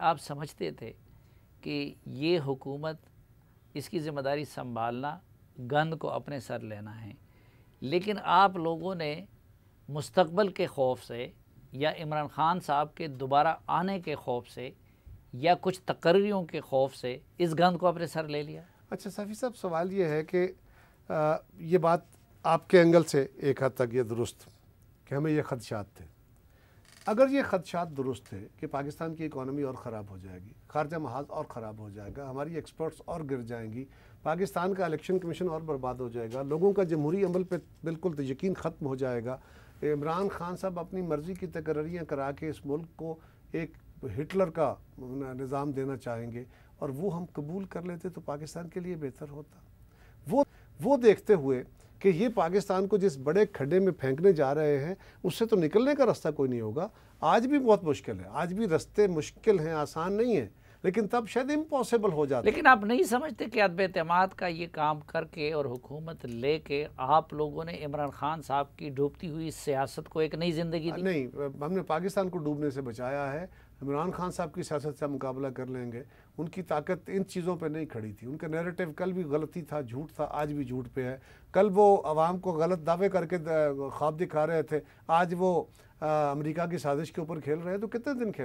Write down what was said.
आप समझते थे कि ये हुकूमत इसकी ज़िम्मेदारी संभालना गंद को अपने सर लेना है लेकिन आप लोगों ने मुस्तबल के खौफ से या इमरान ख़ान साहब के दोबारा आने के खौफ से या कुछ तकर्रियों के खौफ से इस गंद को अपने सर ले लिया अच्छा सफ़ी साहब सवाल ये है कि आ, ये बात आपके एंगल से एक हद तक ये दुरुस्त कि हमें ये खदशात थे अगर ये खदशात दुरुस्त थे कि पाकिस्तान की इकानमी और ख़राब हो जाएगी खारजा महाज और ख़राब हो जाएगा हमारी एक्सपर्ट्स और गिर जाएंगी पाकिस्तान का इलेक्शन कमीशन और बर्बाद हो जाएगा लोगों का जमहूरी अमल पर बिल्कुल तो यकीन ख़त्म हो जाएगा इमरान खान साहब अपनी मर्ज़ी की तकर्रियाँ करा के इस मुल्क को एक हिटलर का निज़ाम देना चाहेंगे और वो हम कबूल कर लेते तो पाकिस्तान के लिए बेहतर होता वो वो देखते हुए कि ये पाकिस्तान को जिस बड़े खड्डे में फेंकने जा रहे हैं उससे तो निकलने का रास्ता कोई नहीं होगा आज भी बहुत मुश्किल है आज भी रास्ते मुश्किल हैं आसान नहीं है लेकिन तब शायद इम्पॉसिबल हो जाता लेकिन आप नहीं समझते कि अदब अतमाद का ये काम करके और हुकूमत ले के आप लोगों ने इमरान खान साहब की डूबती हुई सियासत को एक नई जिंदगी दी नहीं हमने पाकिस्तान को डूबने से बचाया है इमरान खान साहब की सियासत से मुकाबला कर लेंगे उनकी ताकत इन चीज़ों पे नहीं खड़ी थी उनका नैरेटिव कल भी गलती था झूठ था आज भी झूठ पे है कल वो आवाम को गलत दावे करके ख्वाब दिखा रहे थे आज वो अमेरिका की साजिश के ऊपर खेल रहे हैं तो कितने दिन खेल